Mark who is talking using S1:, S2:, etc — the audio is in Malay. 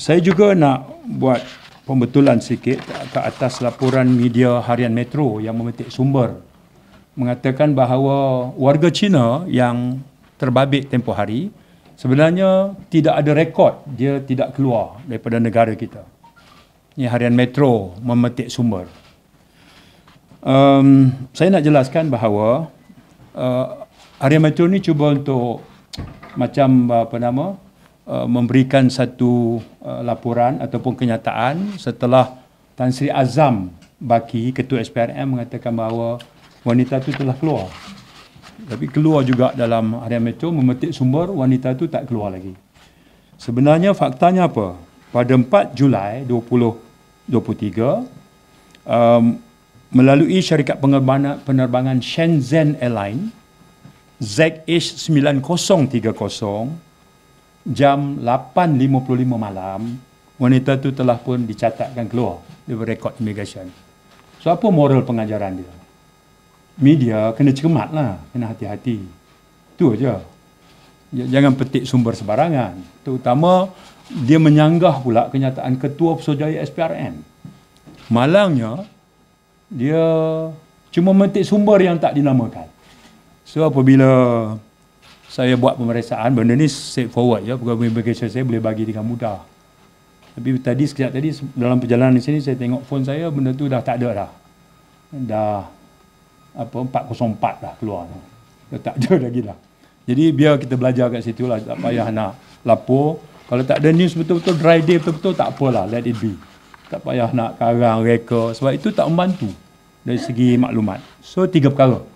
S1: saya juga nak buat pembetulan sikit ke atas laporan media Harian Metro yang memetik sumber mengatakan bahawa warga Cina yang terbabit tempoh hari sebenarnya tidak ada rekod dia tidak keluar daripada negara kita. Ini Harian Metro memetik sumber. Um, saya nak jelaskan bahawa uh, Harian Metro ni cuba untuk macam apa nama uh, Uh, memberikan satu uh, laporan ataupun kenyataan setelah Tan Sri Azam Baki Ketua SPRM mengatakan bahawa wanita itu telah keluar. Tapi keluar juga dalam area metro memetik sumber wanita itu tak keluar lagi. Sebenarnya faktanya apa? Pada 4 Julai 2023 um, melalui syarikat penerbangan, Shenzhen Airlines ZH9030 jam 8.55 malam, wanita itu telah pun dicatatkan keluar dari berrekod immigration. So, apa moral pengajaran dia? Media kena cermat lah, kena hati-hati. Tu aja. Jangan petik sumber sebarangan. Terutama, dia menyanggah pula kenyataan Ketua Pesawat SPRM. Malangnya, dia cuma petik sumber yang tak dinamakan. So, apabila saya buat pemeriksaan benda ni safe forward ya pegawai immigration saya boleh bagi dengan mudah tapi tadi sekejap tadi dalam perjalanan di sini saya tengok phone saya benda tu dah tak ada dah dah apa 404 dah keluar tu dah tak ada lagi dah jadi biar kita belajar kat situ lah tak payah nak lapor kalau tak ada news betul-betul dry day betul-betul tak apalah let it be tak payah nak karang reka sebab itu tak membantu dari segi maklumat so tiga perkara